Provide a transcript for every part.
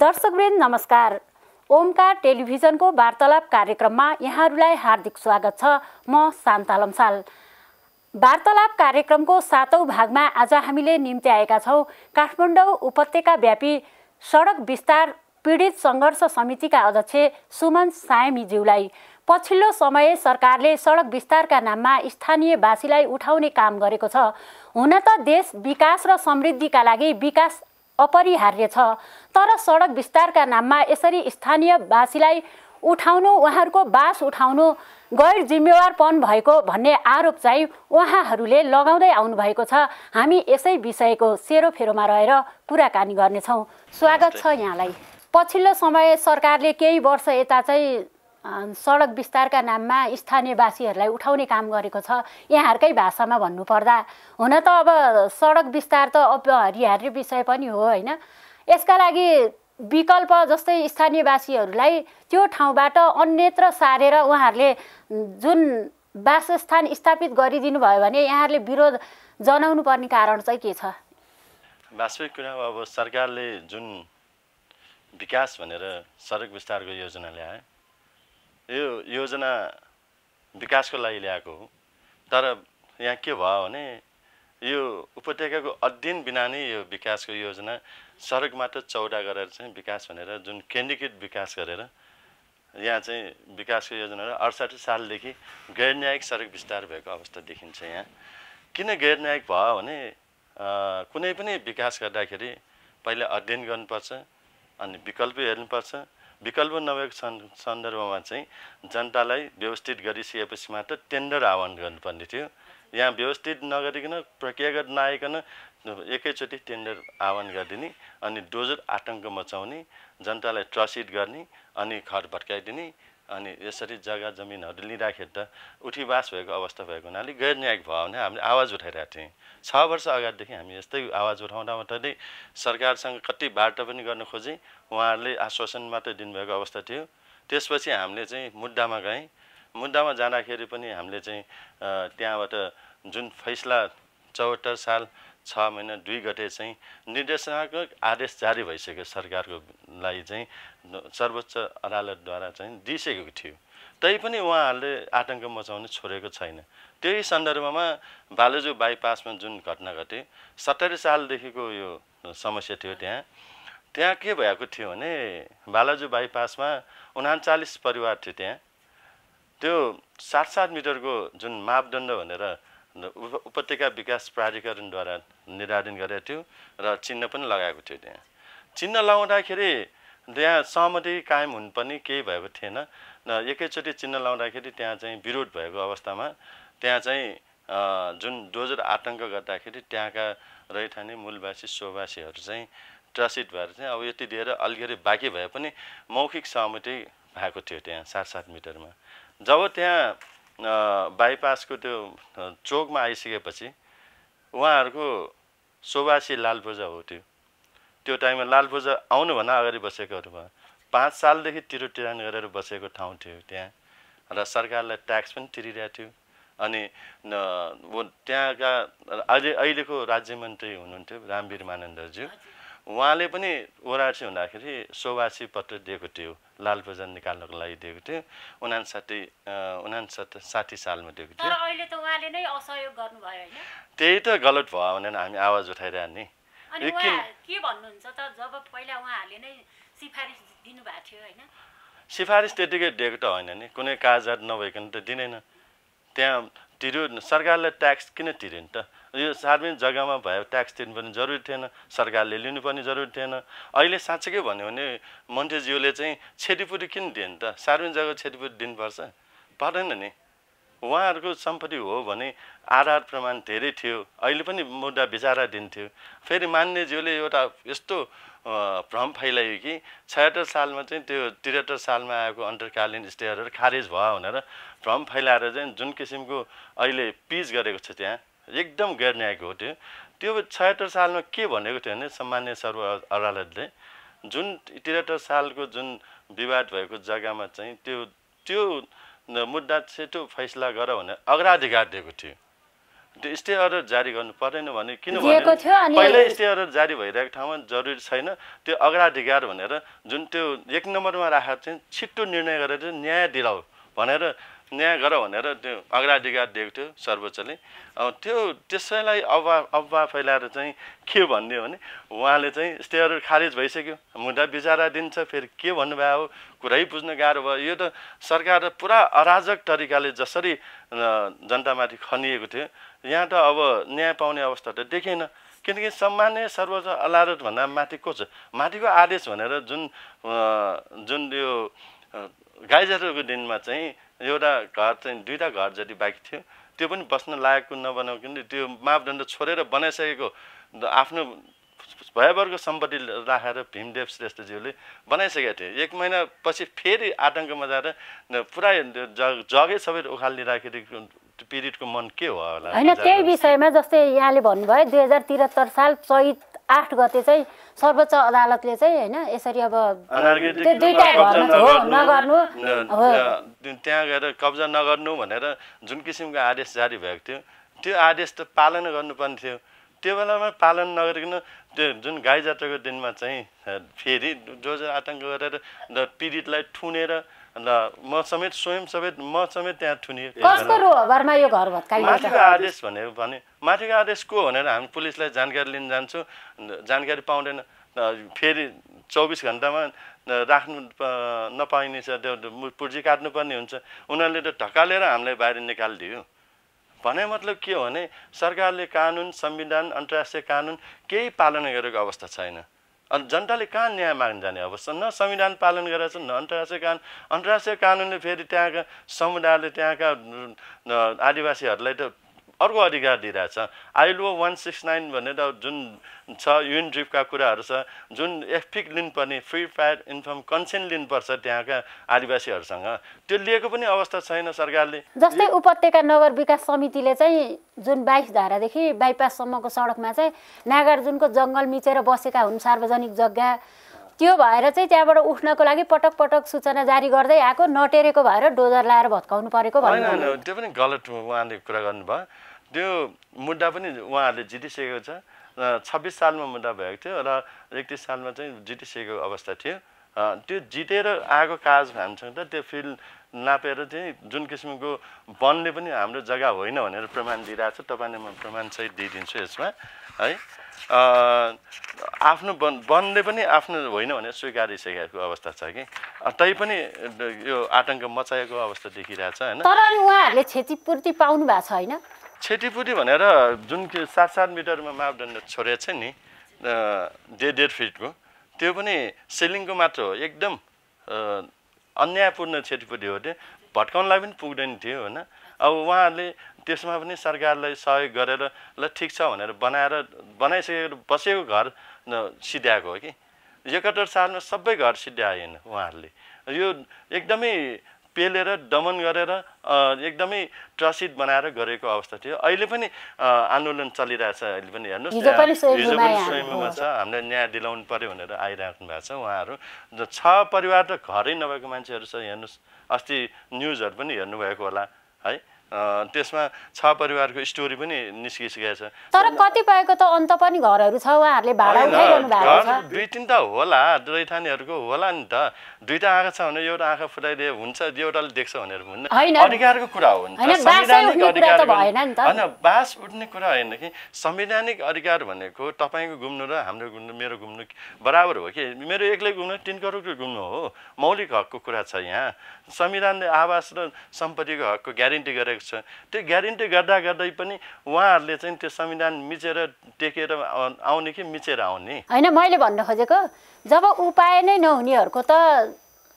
दर्शकवृन्द नमस्कार ओमकार टेलिभिजनको वार्तालाप कार्यक्रममा यहाँहरूलाई हार्दिक स्वागत छ म शान्ता लम्साल वार्तालाप कार्यक्रमको सातौँ भागमा आज हामीले निम्ति आएका छौँ काठमाडौँ उपत्यका व्यापी सडक विस्तार पीडित सङ्घर्ष समितिका अध्यक्ष सुमन सायमीज्यूलाई पछिल्लो समय सरकारले सडक विस्तारका नाममा स्थानीयवासीलाई उठाउने काम गरेको छ हुन त देश विकास र समृद्धिका लागि विकास अपरिहार्य छ तर सडक विस्तारका नाममा यसरी स्थानीयवासीलाई उठाउनु उहाँहरूको बास उठाउनु गैर जिम्मेवारपन भएको भन्ने आरोप चाहिँ उहाँहरूले लगाउँदै आउनुभएको छ हामी यसै विषयको सेरोफेरोमा रहेर कुराकानी गर्नेछौँ स्वागत छ यहाँलाई पछिल्लो समय सरकारले केही वर्ष यता चाहिँ सडक विस्तारका नाममा स्थानीयवासीहरूलाई उठाउने काम गरेको छ यहाँहरूकै भाषामा भन्नुपर्दा हुन त अब सडक विस्तार त अब अपरिहार्य विषय पनि हो होइन यसका लागि विकल्प जस्तै स्थानीयवासीहरूलाई त्यो ठाउँबाट अन्यत्र सारेर उहाँहरूले जुन वासस्थान स्थापित गरिदिनु भयो भने यहाँहरूले विरोध जनाउनु पर्ने कारण चाहिँ के छ वास्तविक कुरा अब सरकारले जुन विकास भनेर सडक विस्तारको योजना ल्याए यो योजना विकासको लागि ल्याएको हो तर यहाँ के भयो भने यो उपत्यकाको अध्ययन बिना नै यो विकासको योजना सडक मात्र चौडा गरेर चाहिँ विकास भनेर जुन केन्द्रीकृत विकास गरेर यहाँ चाहिँ विकासको योजनाहरू अडसठी सालदेखि गैर न्यायिक सडक विस्तार भएको अवस्था देखिन्छ यहाँ किन गैर न्यायिक भयो भने कुनै पनि विकास गर्दाखेरि पहिला अध्ययन गर्नुपर्छ अनि विकल्प हेर्नुपर्छ विकल्प नभएको सन् सन्दर्भमा चाहिँ जनतालाई व्यवस्थित गरिसकेपछि मात्र टेन्डर आह्वान गर्नुपर्ने थियो यहाँ व्यवस्थित नगरिकन प्रक्रियागत नआइकन एकैचोटि टेन्डर आह्वान गरिदिने अनि डोजर आतङ्क मचाउने जनतालाई त्रसित गर्ने अनि घर भट्काइदिने अनि यसरी जग्गा जमिनहरू लिँदाखेरि त बास भएको अवस्था भएको हुनाले गैर न्यायिक भयो भने हामीले आवाज उठाइरहेको थियौँ छ वर्ष अगाडिदेखि हामी यस्तै आवाज उठाउँदा नै सरकारसँग कति बाटो पनि गर्न खोजेँ उहाँहरूले आश्वासन मात्रै दिनुभएको अवस्था थियो त्यसपछि हामीले चाहिँ मुद्दामा गयौँ मुद्दामा जाँदाखेरि पनि हामीले चाहिँ त्यहाँबाट जुन फैसला चौहत्तर साल छ महिना दुई गते चाहिँ निर्देशनात्मक आदेश जारी भइसक्यो सरकारको लागि चाहिँ सर्वोच्च अदालतद्वारा चाहिँ दिइसकेको थियो तैपनि उहाँहरूले आतङ्क मचाउने छोडेको छैन त्यही सन्दर्भमा बालुजु बाइपासमा जुन घटना घटे सत्तरी सालदेखिको यो समस्या थियो त्यहाँ त्यहाँ के भएको थियो भने बालाजु बाइपासमा उनाचालिस परिवार थियो त्यहाँ त्यो सात सात मिटरको जुन मापदण्ड भनेर उपत्यका विकास प्राधिकरणद्वारा निर्धारण गरेको थियो र चिन्ह पनि लगाएको थियो त्यहाँ चिन्ह लगाउँदाखेरि त्यहाँ सहमति कायम हुनु पनि केही भएको थिएन र एकैचोटि चिन्ह लगाउँदाखेरि त्यहाँ चाहिँ विरोध भएको अवस्थामा त्यहाँ चाहिँ जुन डोजर आतङ्क गर्दाखेरि त्यहाँका रहिठाने मूलवासी सोवासीहरू चाहिँ त्रसित भएर चाहिँ अब यति दिएर अलिकति बाँकी भए पनि मौखिक सहमति भएको थियो त्यहाँ सात सात मिटरमा जब त्यहाँ बाइपासको त्यो चोकमा आइसकेपछि उहाँहरूको लाल लालपूजा हो त्यो त्यो टाइममा लालपूजा आउनुभन्दा अगाडि बसेकोहरू भयो पाँच सालदेखि टिरान गरेर बसेको ठाउँ थियो त्यहाँ र सरकारलाई ट्याक्स पनि तिरिरहेको थियो अनि त्यहाँका अहिले अहिलेको राज्य मन्त्री हुनुहुन्थ्यो रामवीर मानन्दरज्यू उहाँले पनि ओरारसी हुँदाखेरि सोवासी पत्र दिएको थियो लाल भोजन निकाल्नको लागि दिएको थियो उनासाठी उनासत साठी सालमा दिएको थियो त्यही त गलत भयो भने हामी आवाज उठाइरहने के भन्नुहुन्छ त जब पहिला उहाँहरूले नै सिफारिस दिनुभएको थियो होइन सिफारिस त्यतिकै दिएको त होइन नि कुनै कागजात नभइकन त दिँदैन त्यहाँ तिर्यो सरकारले ट्याक्स किन तिर्यो नि त यो सार्वजनिक जग्गामा भए ट्याक्स तिर्नु पनि जरुरी थिएन सरकारले लिनु पनि जरुरी थिएन अहिले साँच्चैकै भन्यो भने मन्त्रीज्यूले चाहिँ क्षतिपूर्ति किन दिएन त सार्वजनिक जग्गा क्षतिपूर्ति दिनुपर्छ पर्दैन नि उहाँहरूको सम्पत्ति हो भने आधार प्रमाण धेरै थियो अहिले पनि मुद्दा बिचारा दिन्थ्यो फेरि मान्यज्यूले एउटा यस्तो भ्रम फैलायो कि छयत्तर सालमा चाहिँ त्यो त्रिहत्तर सालमा आएको अन्तर्कालीन स्टेहरू खारेज भयो भनेर भ्रम फैलाएर चाहिँ जुन किसिमको अहिले पिच गरेको छ त्यहाँ एकदम गैर न्यायिक हो त्यो त्यो छयत्तर सालमा के भनेको थियो भने सामान्य सर्व अदालतले जुन त्रिहत्तर सालको जुन विवाद भएको जग्गामा चाहिँ त्यो त्यो मुद्दा छिटो फैसला गर भनेर अग्राधिकार दिएको थियो त्यो स्टे अर्डर जारी गर्नु परेन भने किनभने पहिले स्टे अर्डर जारी भइरहेको ठाउँमा जरुरी छैन त्यो अग्राधिकार भनेर जुन त्यो एक नम्बरमा राखेर चाहिँ छिट्टो निर्णय गरेर न्याय दिलाऊ भनेर न्याय गर भनेर त्यो अग्राधिकार दिएको थियो सर्वोच्चले त्यो त्यसैलाई अफवा अफवा फैलाएर चाहिँ के भनिदियो भने उहाँले चाहिँ स्टेहरू खारेज भइसक्यो मुद्दा बिचारा दिन्छ फेरि के भन्नुभयो हो कुरै बुझ्न गाह्रो भयो यो त सरकार पुरा अराजक तरिकाले जसरी जनतामाथि खनिएको थियो यहाँ त अब न्याय पाउने अवस्था त देखेन किनकि सामान्य सर्वोच्च अदालतभन्दा माथि को छ माथिको आदेश भनेर जुन जुन यो गाई दिनमा चाहिँ एउटा घर चाहिँ दुईवटा घर जति बाँकी थियो त्यो पनि बस्न लायकको नबनाउ किन त्यो मापदण्ड छोडेर बनाइसकेको आफ्नो भयवर्ग सम्पत्ति राखेर भीमदेव श्रेष्ठज्यूले बनाइसकेका थिए एक महिनापछि फेरि आतङ्कमा जाएर पुरा जग जगै सबै उखाली राखेर पिरियडको मन के हो होला होइन त्यही विषयमा जस्तै यहाँले भन्नुभयो दुई हजार त्रिहत्तर साल चैत आठ गते चाहिँ सर्वोच्च अदालतले चाहिँ होइन यसरी अब दुईवटा घरमा नगर्नु हो त्यहाँ गएर कब्जा नगर्नु भनेर जुन किसिमको आदेश जारी भएको थियो त्यो आदेश त पालन गर्नुपर्ने थियो त्यो बेलामा पालन नगरिकन त्यो जुन गाई जात्राको दिनमा चाहिँ फेरि जो जो आतङ्क गरेर पीडितलाई ठुनेर ल म समेत स्वयं समेत म समेत त्यहाँ थुनिएँ माथिको आदेश भनेर भने माथिको आदेश को भनेर हामी पुलिसलाई जानकारी लिन जान्छौँ जानकारी पाउँदैन फेरि चौबिस घन्टामा राख्नु नपाइनेछ त्यो पुर्जी काट्नुपर्ने हुन्छ उनीहरूले त ढकालेर हामीलाई बाहिर निकालिदियो भने मतलब के हो भने सरकारले कानुन संविधान अन्तर्राष्ट्रिय कानुन केही पालना गरेको अवस्था छैन अनि जनताले कहाँ न्याय माग्न जाने अवस्था न संविधान पालन गरेका छन् न अन्तर्राष्ट्रिय कानुन अन्तर्राष्ट्रिय कानुनले फेरि त्यहाँका समुदायले त्यहाँका आदिवासीहरूलाई त अर्को अधिकार दिइरहेछ आइलो वान सिक्स नाइन भनेर जुन छ युएन ड्रिपका कुराहरू छ जुन एफपिक लिनुपर्ने फ्री फायर इन्फर्म कन्सेन्ट लिनुपर्छ त्यहाँका आदिवासीहरूसँग त्यो लिएको पनि अवस्था छैन सरकारले जस्तै उपत्यका नगर विकास समितिले चाहिँ जुन बाइस धारादेखि बाइपाससम्मको सडकमा चाहिँ नागार्जुनको जङ्गल मिचेर बसेका हुन् सार्वजनिक जग्गा त्यो भएर चाहिँ त्यहाँबाट उठ्नको लागि पटक पटक सूचना जारी गर्दै आएको नटेरेको भएर डोजर लाएर भत्काउनु परेको त्यो पनि गलत उहाँले कुरा गर्नुभयो त्यो मुद्दा पनि उहाँहरूले जितिसकेको छ छब्बिस सालमा मुद्दा भएको थियो र एकतिस सालमा चाहिँ जितिसकेको अवस्था थियो त्यो जितेर आएको काज हामीसँग त त्यो फिल्ड नापेर चाहिँ जुन किसिमको वनले पनि हाम्रो जग्गा होइन भनेर प्रमाण दिइरहेको छ तपाईँले म प्रमाणसहित दिइदिन्छु यसमा है आफ्नो वन वनले पनि आफ्नो होइन भनेर स्वीकारिसकेको अवस्था छ कि पनि यो आतङ्क मचाएको अवस्था देखिरहेछ होइन तर अनि उहाँहरूले क्षतिपूर्ति पाउनु भएको छ होइन क्षतिपूर्ति भनेर जुन सात सात मिटरमा मापदण्ड छोडेको छ नि डेढ डेढ फिटको त्यो पनि सेलिङको मात्र हो एकदम अन्यायपूर्ण क्षतिपूर्ति हो त्यो भट्काउनलाई पनि पुग्दैन थियो होइन अब उहाँहरूले त्यसमा पनि सरकारलाई सहयोग गरेर ल ठिक छ भनेर बनाएर बनाइसकेर बसेको घर सिध्याएको हो कि एकहत्तर सालमा सबै घर सिध्याएन उहाँहरूले यो एकदमै पेलेर दमन गरेर एकदमै ट्रसित बनाएर गरेको अवस्था थियो अहिले पनि आन्दोलन चलिरहेछ अहिले पनि हेर्नुहोस् हिजो पनि स्वयम्मा छ हामीलाई न्याय दिलाउनु पऱ्यो भनेर आइराख्नु भएको छ उहाँहरू छ परिवार त घरै नभएको मान्छेहरू छ हेर्नुहोस् अस्ति न्युजहरू पनि हेर्नुभएको होला 哎。त्यसमा छ परिवारको स्टोरी पनि निस्किसकेको छ तर कतिपयको त अन्त पनि घरहरू छ उहाँहरूले भाडा उठाइरहनु भएको छ दुई तिनवटा होला रैथानेहरूको होला नि त दुईवटा आँखा छ भने एउटा आँखा फुटाइदिए हुन्छ एउटाले देख्छ भनेर भन्नु अधिकारको कुरा हो होइन बास उठ्ने कुरा होइन कि संवैधानिक अधिकार भनेको तपाईँको घुम्नु र हाम्रो घुम्नु मेरो घुम्नु बराबर हो कि मेरो एक्लै घुम्नु तिन करोड घुम्नु हो मौलिक हकको कुरा छ यहाँ संविधानले आवास र सम्पत्तिको हकको ग्यारेन्टी गरेर छ त्यो ग्यारेन्टी गर्दा गर्दै पनि उहाँहरूले चाहिँ त्यो संविधान मिचेर टेकेर आउने कि मिचेर आउने होइन मैले भन्न खोजेको जब उपाय नै नहुनेहरूको त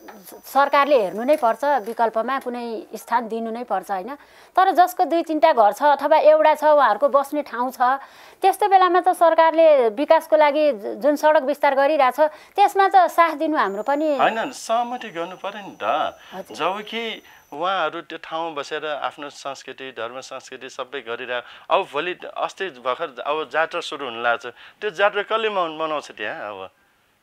सरकारले हेर्नु नै पर्छ विकल्पमा कुनै स्थान दिनु नै पर्छ होइन तर जसको दुई तिनवटा घर छ अथवा एउटा छ उहाँहरूको बस्ने ठाउँ छ त्यस्तो बेलामा त सरकारले विकासको लागि जुन सडक विस्तार गरिरहेछ त्यसमा त साथ दिनु हाम्रो पनि होइन सहमति गर्नु पर्यो नि त जबकि उहाँहरू त्यो ठाउँमा बसेर आफ्नो संस्कृति धर्म संस्कृति सबै गरिरह अब भोलि अस्ति भर्खर अब जात्रा सुरु हुन लाग्छ त्यो जात्रा कसले मनाउँछ त्यहाँ अब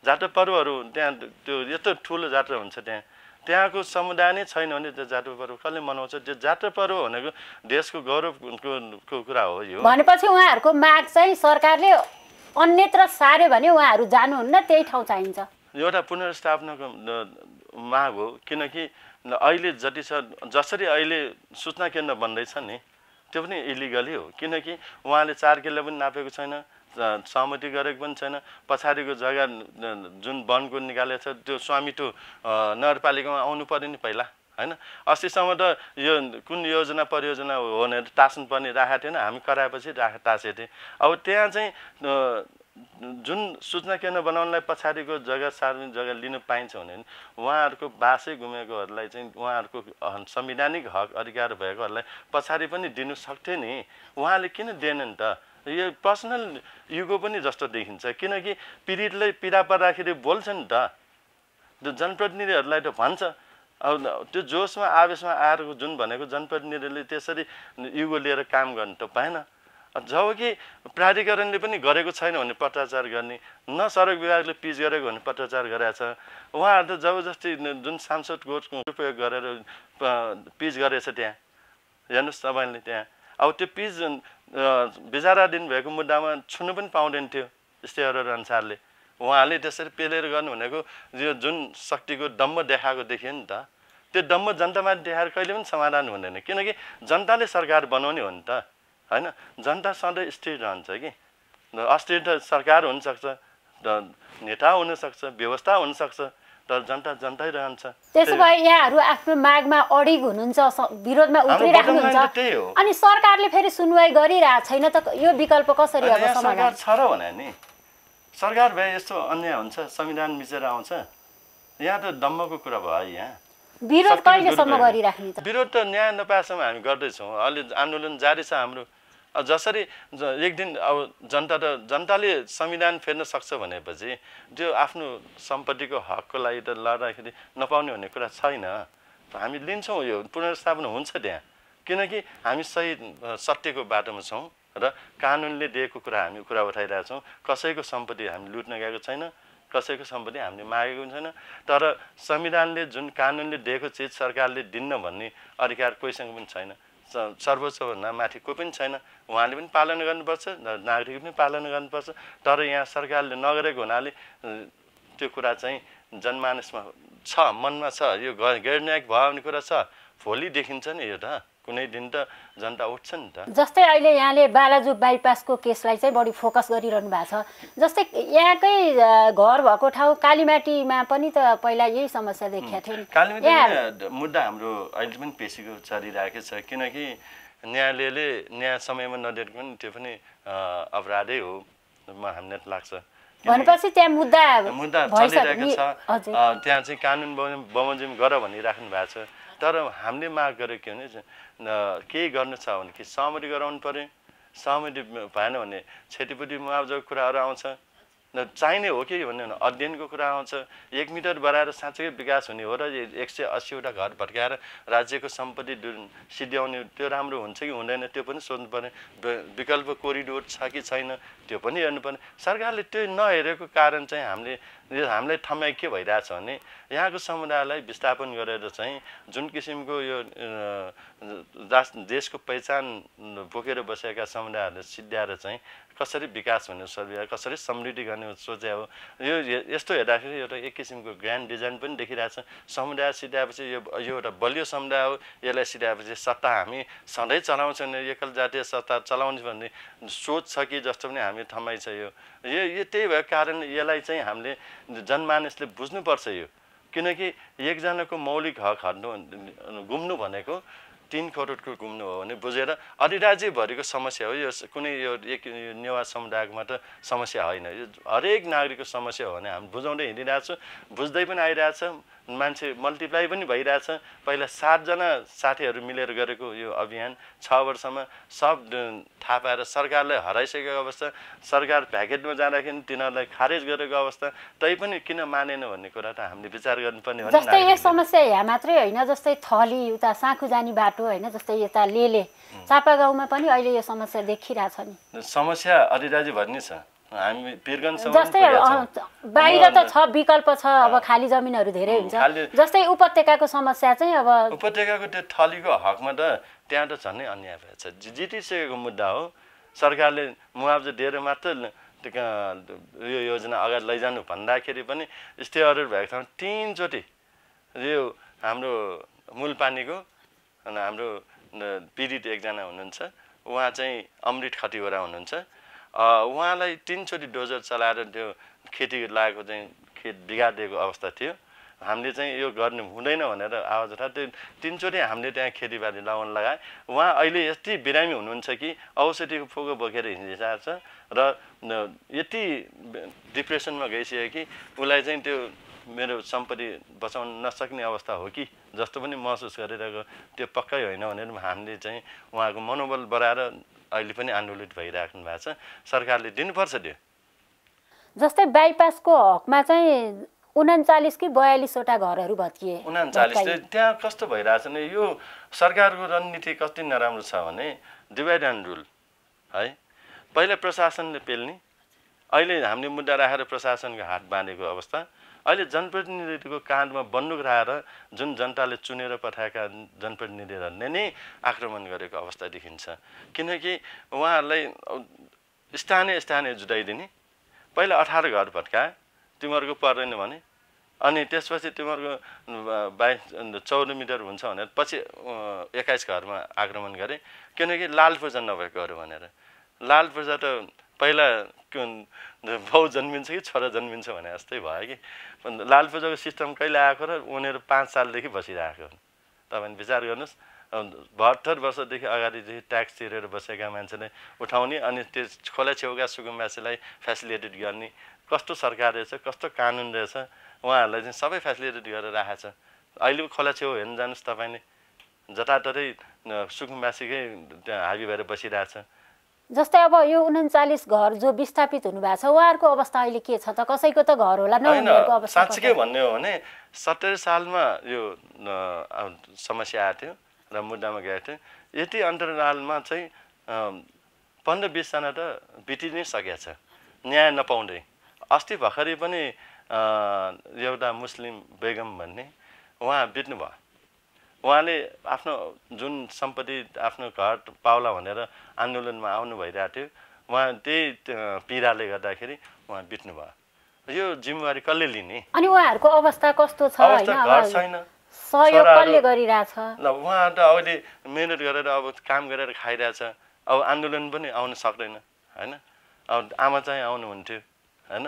जात्रा पर्वहरू त्यहाँ त्यो यत्रो ठुलो जात्रा हुन्छ त्यहाँ त्यहाँको समुदाय नै छैन भने त्यो जात्रा पर्व कसले मनाउँछ त्यो जात्रा पर्व भनेको देशको गौरवको कुरा हो यो भनेपछि उहाँहरूको माग चाहिँ सरकारले अन्यत्र सार्यो भने उहाँहरू जानुहुन्न त्यही ठाउँ चाहिन्छ एउटा पुनर्स्थापनाको माग हो किनकि अहिले जति छ जसरी अहिले सूचना केन्द्र बन्दैछ नि त्यो पनि इलिगली हो किनकि उहाँले चार किलो पनि नापेको छैन सहमति गरेको पनि छैन पछाडिको जग्गा जुन वनको निकालेको छ त्यो स्वामित्व नगरपालिकामा आउनु पऱ्यो नि पहिला होइन अस्तिसम्म त यो कुन योजना परियोजना हो भनेर तास्नुपर्ने राखेको थिएन हामी कराएपछि राख तासेको थिएँ अब त्यहाँ चाहिँ जुन सूचना केन्द्र बनाउनलाई पछाडिको जग्गा सार्वजनिक जग्गा लिनु पाइन्छ भने उहाँहरूको बासै गुमेकोहरूलाई चाहिँ उहाँहरूको संवैधानिक हक अधिकार भएकोहरूलाई पछाडि पनि दिनु सक्थे नि उहाँले किन दिएनन् त यो पर्सनल युगो पनि जस्तो देखिन्छ किनकि पीडितले पीडा पर्दाखेरि बोल्छ नि त त्यो जनप्रतिनिधिहरूलाई त भन्छ अब त्यो जोसमा आवेशमा आएर जुन भनेको जनप्रतिनिधिले त्यसरी युगो लिएर काम गर्नु त पाएन जब कि प्राधिकरणले पनि गरेको छैन भने पत्राचार गर्ने न सडक विभागले पिच गरेको भने पत्राचार छ उहाँहरू त जबरजस्ती जुन सांसद गोठको उपयोग गरेर पिच गरेछ त्यहाँ हेर्नुहोस् तपाईँले त्यहाँ अब त्यो पिच बिजारा दिन भएको मुद्दामा छुनु पनि पाउँदैन थियो स्टेहरू अनुसारले उहाँले त्यसरी पेलेर गर्नु भनेको यो जुन शक्तिको दम्ब देखाएको देखियो नि त त्यो दम्ब जनतामा देखाएर कहिले पनि समाधान हुँदैन किनकि जनताले सरकार बनाउने हो नि त होइन जनता सधैँ स्थिर रहन्छ कि अस्थिर त सरकार हुनसक्छ नेता हुनसक्छ व्यवस्था हुनसक्छ तर जनता जनतै रहन्छ त्यसो भए यहाँहरू आफ्नो मागमा अडिग हुनुहुन्छ विरोधमा उत्रिराख्नुहुन्छ अनि सरकारले फेरि सुनवाई गरिरहेको छैन त यो विकल्प कसरी अब सरकार छ र भने नि सरकार भए यस्तो अन्याय हुन्छ संविधान मिचेर आउँछ यहाँ त दम्मको कुरा भयो है यहाँ विरोध कहिलेसम्म गरिराख्ने विरोध त न्याय नपाएसम्म हामी गर्दैछौँ अहिले आन्दोलन जारी छ हाम्रो जसरी एक दिन अब जनता त जनताले संविधान फेर्न सक्छ भनेपछि त्यो आफ्नो सम्पत्तिको हकको लागि त लड्दाखेरि नपाउने भन्ने कुरा छैन हामी लिन्छौँ यो पुनर्स्थापना हुन्छ त्यहाँ किनकि हामी सही सत्यको बाटोमा छौँ र कानुनले दिएको कुरा हामी कुरा उठाइरहेछौँ कसैको सम्पत्ति हामी लुट्न गएको छैन कसैको सम्पत्ति हामीले मागेको छैन तर संविधानले जुन कानुनले दिएको चिज सरकारले दिन्न भन्ने अधिकार कोहीसँग पनि छैन सर्वोच्चभन्दा माथि कोही पनि छैन उहाँले पनि पालन गर्नुपर्छ नागरिकले पनि पालन गर्नुपर्छ तर यहाँ सरकारले नगरेको हुनाले त्यो कुरा चाहिँ जनमानसमा छ मनमा छ यो गैर भयो भन्ने कुरा छ भोलि देखिन्छ नि यो त कुनै दिन त जनता उठ्छ नि त जस्तै अहिले यहाँले बालाजु बाइपासको केसलाई चाहिँ बढी फोकस गरिरहनु भएको छ जस्तै यहाँकै घर भएको ठाउँ कालीमाटीमा पनि त पहिला यही समस्या देखिएको थियो कालीमाटी मुद्दा हाम्रो अहिले पनि पेसीको चलिरहेको छ किनकि न्यायालयले न्याय समयमा नदिएको पनि त्यो पनि अपराधै हो हामीलाई लाग्छ भनेपछि त्यहाँ मुद्दा मुद्दा चलिरहेको छ त्यहाँ चाहिँ कानुन बमोजिम गर भनिराख्नु भएको छ तर हामीले माग गरेको के भने केही गर्नु छ भने कि सहमति गराउनु पऱ्यो सहमति भएन भने क्षतिपूर्ति मुआवजाको कुराहरू आउँछ चाहिने हो कि भन्ने अध्ययनको कुरा आउँछ एक मिटर बढाएर साँच्चै विकास हुने हो र एक सय अस्सीवटा घर भत्काएर राज्यको सम्पत्ति सिद्ध्याउने त्यो राम्रो हुन्छ कि हुँदैन त्यो पनि पर्ने विकल्प कोरिडोर छ कि छैन त्यो पनि हेर्नुपर्ने सरकारले त्यो नहेरेको कारण चाहिँ हामीले हामीलाई ठम्माइ के भइरहेछ भने यहाँको समुदायलाई विस्थापन गरेर चाहिँ जुन किसिमको यो देशको पहिचान बोकेर बसेका समुदायहरूले सिद्ध्याएर चाहिँ कसरी विकास हुने सोचे कसरी समृद्धि गर्ने सोचे हो यो यस्तो हेर्दाखेरि एउटा एक किसिमको ग्रान्ड डिजाइन पनि देखिरहेको छ समुदाय सिधाएपछि यो यो एउटा बलियो समुदाय हो यसलाई सिधाएपछि सत्ता हामी सधैँ चलाउँछौँ भने एकल जातीय सत्ता चलाउने भन्ने सोच छ कि जस्तो पनि हामी थमाइ छ यो यो त्यही भएको कारण यसलाई चाहिँ हामीले जनमानसले बुझ्नुपर्छ यो किनकि एकजनाको मौलिक हक हट्नु घुम्नु भनेको तिन करोडको घुम्नु हो भने बुझेर अधिराज्यभरिको समस्या हो यो कुनै यो एक नेवा समुदायको मात्र समस्या होइन यो हरेक नागरिकको समस्या हो भने हामी बुझाउँदै हिँडिरहेछौँ बुझ्दै पनि आइरहेछ मान्छे मल्टिप्लाई पनि भइरहेछ पहिला सातजना साथीहरू मिलेर गरेको यो अभियान छ वर्षमा सब थाहा पाएर सरकारलाई हराइसकेको अवस्था सरकार भ्याकेटमा जाँदाखेरि तिनीहरूलाई खारेज गरेको अवस्था तै पनि किन मानेन भन्ने कुरा त हामीले विचार गर्नुपर्ने हो जस्तै यो समस्या यहाँ मात्रै होइन जस्तै थली उता साँखु जाने बाटो होइन जस्तै यता लेले चापा गाउँमा पनि अहिले यो समस्या देखिरहेछ नि समस्या अरिराजी भन्ने छ जस्तै बाहिर त छ विकल्प छ अब खाली जमिनहरू धेरै हुन्छ जस्तै उपत्यकाको समस्या चाहिँ अब उपत्यकाको त्यो थलीको हकमा त त्यहाँ त झन् अन्याय भएछ जितिसकेको मुद्दा हो सरकारले मुआवजा दिएर मात्र यो योजना अगाडि लैजानु भन्दाखेरि पनि स्टे अर्डर भएको ठाउँ तिनचोटि यो हाम्रो मूलपानीको हाम्रो पीडित एकजना हुनुहुन्छ उहाँ चाहिँ अमृत खतिवरा हुनुहुन्छ उहाँलाई तिनचोटि डोजर चलाएर त्यो खेती लागेको चाहिँ खेत बिगारिदिएको अवस्था थियो हामीले चाहिँ यो गर्नु हुँदैन भनेर आवाज उठा त्यो तिनचोटि हामीले त्यहाँ खेतीबारी लगाउन लगाए उहाँ अहिले यति बिरामी हुनुहुन्छ कि औषधिको फोको बोकेर हिँडिरहेको छ र यति डिप्रेसनमा गइसक्यो कि उसलाई चाहिँ त्यो मेरो सम्पत्ति बचाउन नसक्ने अवस्था हो कि जस्तो पनि महसुस गरिरहेको त्यो पक्कै होइन भनेर हामीले चाहिँ उहाँको मनोबल बढाएर अहिले पनि आन्दोलित भइराख्नु भएको छ सरकारले दिनुपर्छ त्यो जस्तै बाइपासको हकमा चाहिँ उनाचालिस कि बयालिसवटा घरहरू भत्किए उनाचालिस त्यहाँ कस्तो भइरहेछ भने यो सरकारको रणनीति कति नराम्रो छ भने डिभाइड एन्ड रुल है पहिला प्रशासनले पेल्ने अहिले हामीले मुद्दा राखेर प्रशासनको हात बाँधेको अवस्था अहिले जनप्रतिनिधिको काँधमा बन्दुक राखेर जुन जनताले चुनेर पठाएका जनप्रतिनिधिहरूले नै आक्रमण गरेको अवस्था देखिन्छ किनकि उहाँहरूलाई स्थानीय स्थानीय जुटाइदिने पहिला अठार घर भत्काए तिमीहरूको पर्दैन भने अनि त्यसपछि तिमीहरूको बाइस चौध मिटर हुन्छ भनेर पछि एक्काइस घरमा आक्रमण गरे किनकि लाल पूजा नभएकोहरू भनेर लाल पूजा त पहिला बाउ जन्मिन्छ कि छोरा जन्मिन्छ भने जस्तै भयो कि लाल पूजाको सिस्टम कहिले आएको र उनीहरू पाँच सालदेखि बसिरहेको तपाईँले विचार गर्नुहोस् बहत्तर वर्षदेखि अगाडिदेखि ट्याक्स तिरेर बसेका मान्छेले उठाउने अनि त्यो खोला छेउका सुकुम्बासीलाई फेसिलिटेट गर्ने कस्तो सरकार रहेछ कस्तो कानुन रहेछ उहाँहरूलाई चाहिँ सबै फेसिलिटेट गरेर राखेको छ अहिले खोला छेउ हेर्नु जानुहोस् तपाईँले जताततै सुकुम्बासीकै त्यहाँ हाबी भएर बसिरहेछ जस्तै अब यो उन्चालिस घर जो विस्थापित हुनुभएको छ उहाँहरूको अवस्था अहिले के छ त कसैको त घर होला न साँच्चीकै भन्ने हो भने सत्तरी सालमा यो समस्या आएको थियो र मुद्दामा गएको थियो यति अन्तरालमा चाहिँ पन्ध्र बिसजना त बिति नै सकेको छ न्याय नपाउँदै अस्ति भर्खरै पनि एउटा मुस्लिम बेगम भन्ने उहाँ बित्नुभयो उहाँले आफ्नो जुन सम्पत्ति आफ्नो घर पाउला भनेर आन्दोलनमा आउनु भइरहेको थियो उहाँ त्यही पीडाले गर्दाखेरि उहाँ बित्नुभयो यो जिम्मेवारी कसले लिने अनि उहाँहरूको अवस्था कस्तो छ घर छैन ल उहाँ त अहिले मिहिनेत गरेर अब काम गरेर खाइरहेछ अब आन्दोलन पनि आउन सक्दैन होइन अब आमा चाहिँ आउनुहुन्थ्यो होइन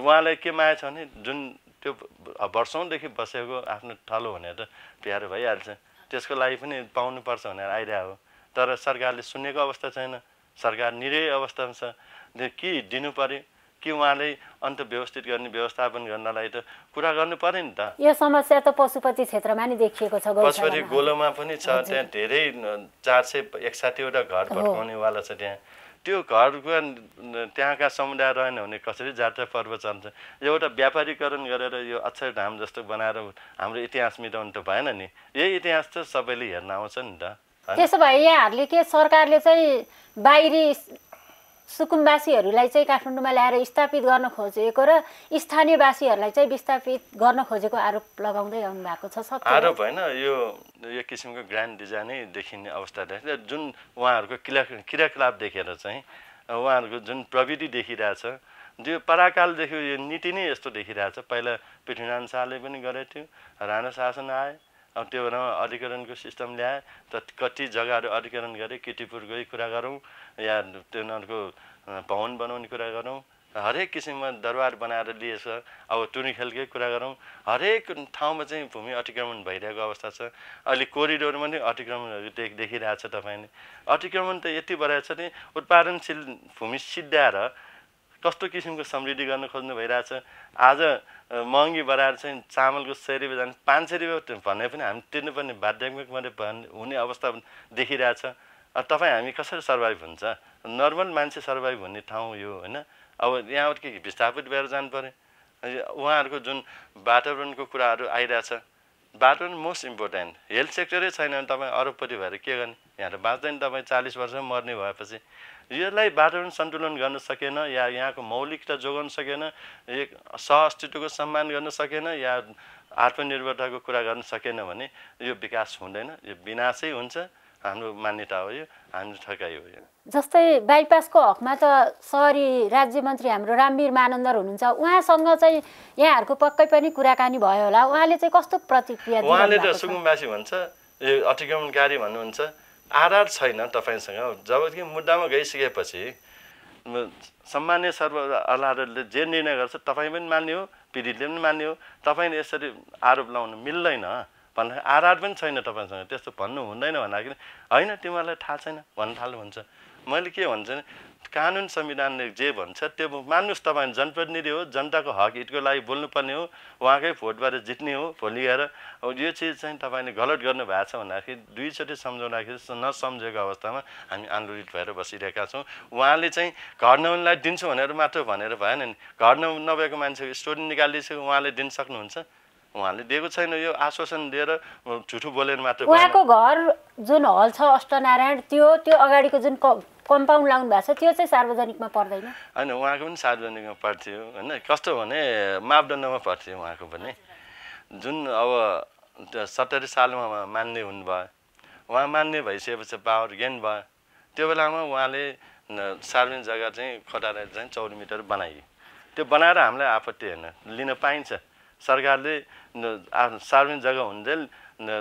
उहाँलाई के माया छ भने जुन त्यो वर्षौँदेखि बसेको आफ्नो ठालो त प्यारो भइहाल्छ त्यसको लागि पनि पाउनुपर्छ भनेर आइरहेको हो तर सरकारले सुनेको अवस्था छैन सरकार निरै अवस्थामा छ के दिनु पऱ्यो कि उहाँले अन्त व्यवस्थित गर्ने व्यवस्थापन गर्नलाई त कुरा गर्नु पर्यो नि त यो समस्या त पशुपति क्षेत्रमा नि देखिएको छ पशुपति गोलोमा पनि छ त्यहाँ धेरै चार सय एकसाठीवटा घर भट्काउनेवाला छ त्यहाँ त्यो घरको त्यहाँका समुदाय रहेन भने कसरी जात्रा पर्व चल्छ एउटा व्यापारीकरण गरेर यो अक्षर धाम जस्तो बनाएर हाम्रो इतिहास मिटाउनु त भएन नि यही इतिहास त सबैले हेर्न आउँछ नि त त्यसो भए यहाँहरूले के सरकारले चाहिँ बाहिरी सुकुम्बासीहरूलाई चाहिँ काठमाडौँमा ल्याएर स्थापित गर्न खोजेको र स्थानीयवासीहरूलाई चाहिँ विस्थापित गर्न खोजेको आरोप लगाउँदै आउनु भएको छ आरोप होइन यो यो किसिमको ग्रान्ड डिजाइनै देखिने अवस्था देख्छ जुन उहाँहरूको क्रिया क्रियाकलाप देखेर चाहिँ उहाँहरूको जुन प्रविधि देखिरहेछ त्यो पराकालदेखि यो नीति नै यस्तो देखिरहेछ पहिला पृथ्वीनारायण शाहले पनि गरेको थियो राणा शासन आए अब त्यो भएर अधिकरणको सिस्टम ल्याए त कति जग्गाहरू अधिकरण गरेँ किटिपुर गई कुरा गरौँ या त्यो उनीहरूको भवन बनाउने कुरा गरौँ हरेक किसिममा दरबार बनाएर लिएछ अब टुनी खेलकै कुरा गरौँ हरेक ठाउँमा चाहिँ भूमि अतिक्रमण भइरहेको अवस्था छ अहिले कोरिडोरमा नै अतिक्रमणहरू देख देखिरहेको छ तपाईँले अतिक्रमण त यति बढाएको छ नि उत्पादनशील भूमि सिद्ध्याएर कस्तो किसिमको समृद्धि गर्न खोज्नु भइरहेछ आज महँगी बढाएर चाहिँ चामलको सय रुपियाँ जाने पाँच सय रुपियाँ भने पनि हामी तिर्नुपर्ने बाध्यात्मक मात्रै हुने अवस्था देखिरहेछ तपाईँ हामी कसरी सर्भाइभ हुन्छ नर्मल मान्छे सर्भाइभ हुने ठाउँ यो होइन अब यहाँबाट के विस्थापित भएर जानु पऱ्यो उहाँहरूको जुन वातावरणको कुराहरू आइरहेछ वातावरण मोस्ट इम्पोर्टेन्ट हेल्थ सेक्टरै छैन भने तपाईँ अरूपट्टि भएर के गर्ने यहाँ त बाँच्दैन तपाईँ चालिस वर्ष मर्ने भएपछि यसलाई वातावरण सन्तुलन गर्न सकेन या यहाँको मौलिकता जोगाउन सकेन एक सहअस्तित्वको सम्मान गर्न सकेन या आत्मनिर्भरताको कुरा गर्न सकेन भने यो विकास हुँदैन यो विनाशै हुन्छ हाम्रो मान्यता हो यो हाम्रो ठकाइ हो यो जस्तै बाइपासको हकमा त सहरी राज्य मन्त्री हाम्रो रामवीर मानन्दर हुनुहुन्छ उहाँसँग चाहिँ यहाँहरूको पक्कै पनि कुराकानी भयो होला उहाँले चाहिँ कस्तो प्रतिक्रिया उहाँले त सुकुम्बासी भन्छ यो अतिक्रमणकारी भन्नुहुन्छ आधार छैन तपाईँसँग जबकि मुद्दामा गइसकेपछि सामान्य सर्व अदालतले जे निर्णय गर्छ तपाईँ पनि मान्ने हो पीडितले पनि मान्ने हो तपाईँले यसरी आरोप लाउनु मिल्दैन भन्दाखेरि आधार पनि छैन तपाईँसँग त्यस्तो भन्नु हुँदैन भन्दाखेरि होइन तिमीहरूलाई थाहा छैन भन्नु थाल्नुहुन्छ मैले के भन्छ भने कानुन संविधानले जे भन्छ त्यो मान्नुहोस् तपाईँ जनप्रतिनिधि हो जनताको हक हितको लागि बोल्नुपर्ने हो उहाँकै भोटबाट जित्ने हो भोलि गएर अब यो चिज चाहिँ तपाईँले गलत गर्नुभएको छ भन्दाखेरि दुईचोटि सम्झाउँदाखेरि नसम्झेको अवस्थामा हामी आन्दोलित भएर बसिरहेका छौँ उहाँले चाहिँ घर नहुनेलाई दिन्छु भनेर मात्र भनेर भएन नि घर नभएको मान्छेको स्टोरी निकालिसक्यो उहाँले दिन सक्नुहुन्छ उहाँले दिएको छैन यो आश्वासन दिएर झुठो बोलेर मात्र उहाँको घर जुन हल छ अष्टनारायण त्यो त्यो अगाडिको जुन कम्पाउन्ड लाउनु भएको छ त्यो चाहिँ सार्वजनिकमा पर्दैन होइन उहाँको पनि सार्वजनिकमा पर्थ्यो होइन कस्तो भने मापदण्डमा पर्थ्यो उहाँको पनि जुन अब सत्तरी सालमा मान्ने हुनुभयो उहाँ मान्ने भइसकेपछि पावर गेन भयो त्यो बेलामा उहाँले सार्वजनिक जग्गा चाहिँ खटाएर चाहिँ चौध मिटर बनाइयो त्यो बनाएर हामीलाई आपत्ति होइन लिन पाइन्छ सरकारले सार्वजनिक जग्गा हुँदै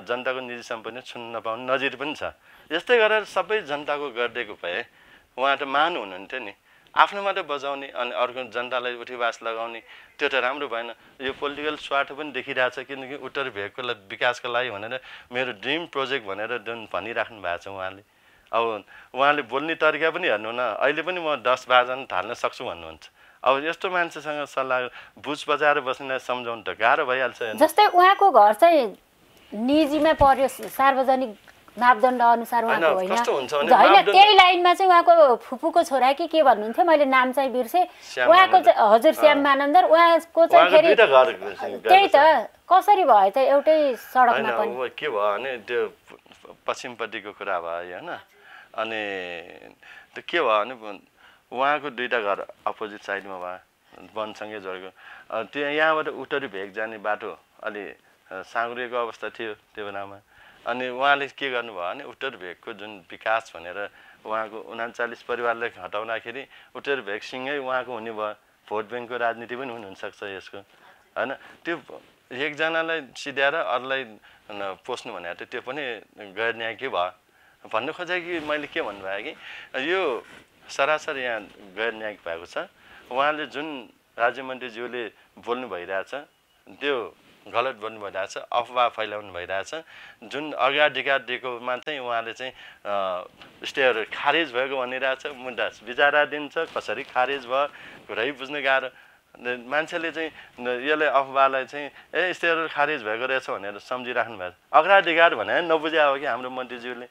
जनताको निजी सम्पत्ति छुन्न नपाउने नजिर पनि छ यस्तै गरेर सबै जनताको गरिदिएको भए उहाँ त महान हुनुहुन्थ्यो नि आफ्नो मात्रै बजाउने अनि अर्को जनतालाई उठीवास लगाउने त्यो त राम्रो भएन यो पोलिटिकल स्वार्थ पनि छ किनकि उत्तर भेगको विकासको लागि भनेर मेरो ड्रिम प्रोजेक्ट भनेर जुन भनिराख्नु भएको छ उहाँले अब उहाँले बोल्ने तरिका पनि हेर्नु न अहिले पनि म दस बाजन थाल्न सक्छु भन्नुहुन्छ अब यस्तो मान्छेसँग सल्लाह बुझ बजाएर बस्नेलाई सम्झाउनु त गाह्रो भइहाल्छ जस्तै उहाँको घर चाहिँ निजीमा पर्यो सार्वजनिक मापदण्ड अनुसार होइन त्यही लाइनमा चाहिँ उहाँको फुपूको छोरा कि के भन्नुहुन्थ्यो मैले नाम चाहिँ बिर्सेँ उहाँको चाहिँ हजुर श्याम मानन्दर उहाँको चाहिँ फेरि त्यही त कसरी भयो त एउटै सडकमा पनि के भयो भने त्यो पश्चिमपट्टिको कुरा भयो होइन अनि त्यो के भयो भने उहाँको दुइटा घर अपोजिट साइडमा भयो वनसँगै जोडेको त्यो यहाँबाट उत्तरी भेग जाने बाटो अलि साँग्रिएको अवस्था थियो त्यो बेलामा अनि उहाँले के गर्नुभयो भने उत्तर भेगको जुन विकास भनेर उहाँको उनाचालिस परिवारले हटाउँदाखेरि उत्तर भेगसँगै उहाँको हुने भयो भोट ब्याङ्कको राजनीति पनि हुनसक्छ यसको होइन त्यो एकजनालाई सिध्याएर अरूलाई पोस्नु भने त त्यो पनि गैर न्यायकै भयो भन्नु खोजेँ कि मैले के भन्नुभयो कि यो सरासर यहाँ गैर न्यायिक भएको छ उहाँले जुन राज्य मन्त्रीज्यूले बोल्नु भइरहेछ त्यो गलत बोल्नु भइरहेछ अफवाह फैलाउनु भइरहेछ जुन अगाडिका दिएकोमा चाहिँ उहाँले चाहिँ स्टेहरू खारेज भएको भनिरहेछ मुद्दा बिचारा दिन्छ कसरी खारेज भयो कुरै बुझ्नु गाह्रो मान्छेले चाहिँ यसले अफवाहलाई चाहिँ ए यस्तोहरू खारेज भएको रहेछ भनेर सम्झिराख्नु भएको छ अग्राधिकार भनेर नबुझे हो कि हाम्रो मन्त्रीज्यूले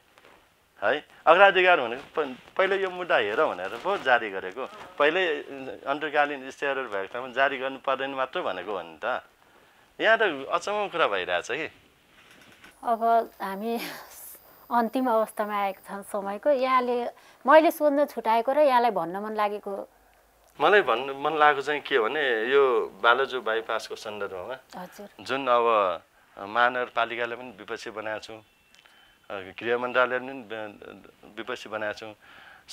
है अग्राधिकार भनेको पहिले यो मुद्दा हेर भनेर पो जारी गरेको पहिल्यै अन्तर्कालीन स्टेहरू भएको ठाउँमा जारी गर्नु पर्दैन मात्र भनेको हो नि त यहाँ त अचम्म कुरा भइरहेछ कि अब हामी अन्तिम अवस्थामा आएको छ समयको यहाँले मैले सोध्न छुट्याएको र यहाँलाई भन्न मन लागेको मलाई भन्नु मन लागेको चाहिँ के भने यो बालोजु बाइपासको सन्दर्भमा जुन अब महानगरपालिकाले पनि विपक्षी बनाएको छौँ गृह मन्त्रालयले पनि विपक्षी बनाएको छौँ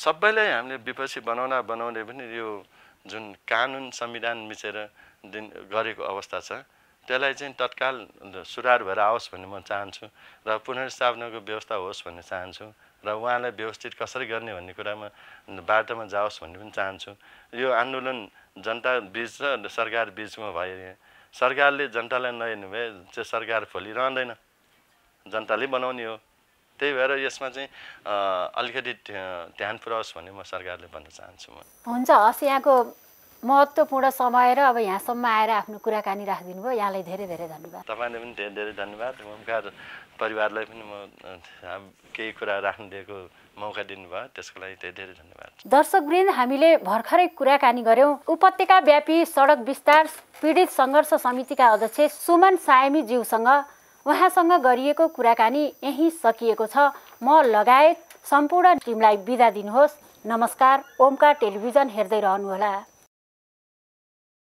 सबैलाई हामीले विपक्षी बनाउन बनाउने पनि यो जुन कानुन संविधान मिचेर दिन गरेको अवस्था छ त्यसलाई चाहिँ तत्काल सुधार भएर आओस् भन्ने म चाहन्छु र पुनर्स्थापनाको व्यवस्था होस् भन्ने चाहन्छु र उहाँलाई व्यवस्थित कसरी गर्ने भन्ने कुरामा बाटोमा जाओस् भन्ने पनि चाहन्छु यो आन्दोलन जनता बिच र सरकार बिचमा भयो सरकारले जनतालाई नहेर्नु भए चाहिँ सरकार फोलिरहँदैन जनताले बनाउने हो त्यही भएर यसमा चाहिँ अलिकति ध्यान पुऱ्याओस् भन्ने म सरकारले भन्न चाहन्छु म हुन्छ हस् यहाँको महत्त्वपूर्ण समय र अब यहाँसम्म आएर आफ्नो कुराकानी राखिदिनु भयो यहाँलाई धेरै धेरै धन्यवाद तपाईँले पनि धेरै धेरै धन्यवाद ओमकार परिवारलाई पनि म केही कुरा राख्नु दिएको मौका दिनुभयो त्यसको लागि धेरै धेरै धन्यवाद दर्शकवृन्द हामीले भर्खरै कुराकानी गऱ्यौँ उपत्यका व्यापी सडक विस्तार पीडित सङ्घर्ष समितिका अध्यक्ष सुमन सायमीज्यूसँग उहाँसँग गरिएको कुराकानी यहीँ सकिएको छ म लगायत सम्पूर्ण टिमलाई बिदा दिनुहोस् नमस्कार ओमकार टेलिभिजन हेर्दै रहनुहोला